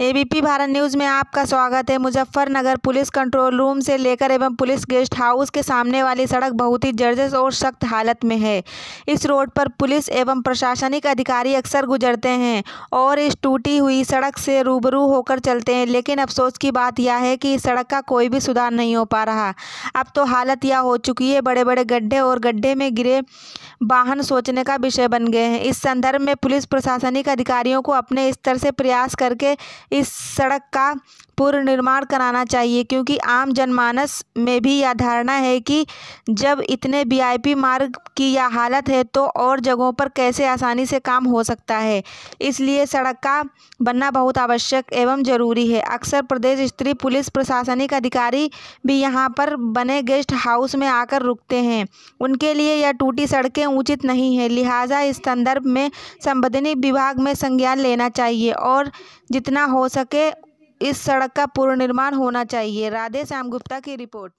ABP Bharat news में आपका स्वागत है मुजफ्फरनगर पुलिस कंट्रोल रूम से लेकर एवं पुलिस गेस्ट हाउस के सामने वाली सड़क बहुत ही जर्जर और सख्त हालत में है इस रोड पर पुलिस एवं प्रशासनिक अधिकारी अक्सर गुजरते हैं और इस टूटी हुई सड़क से रूबरू होकर चलते हैं लेकिन अफसोस की बात यह है कि इस सड़क का कोई भी सुधार नहीं हो पा रहा अब तो हालत यह हो चुकी है बड़े बड़े गड्ढे और गड्ढे में गिरे वाहन सोचने का विषय बन गए हैं इस संदर्भ में पुलिस प्रशासनिक अधिकारियों को अपने स्तर से प्रयास करके इस सड़क का पुनर्निर्माण कराना चाहिए क्योंकि आम जनमानस में भी यह धारणा है कि जब इतने वीआईपी मार्ग की यह हालत है तो और जगहों पर कैसे आसानी से काम हो सकता है इसलिए सड़क का बनना बहुत आवश्यक एवं ज़रूरी है अक्सर प्रदेश स्त्री पुलिस प्रशासनिक अधिकारी भी यहाँ पर बने गेस्ट हाउस में आकर रुकते हैं उनके लिए यह टूटी सड़कें उचित नहीं है लिहाजा इस संदर्भ में संबंधित विभाग में संज्ञान लेना चाहिए और जितना हो सके इस सड़क का पुनर्निर्माण होना चाहिए राधे श्याम गुप्ता की रिपोर्ट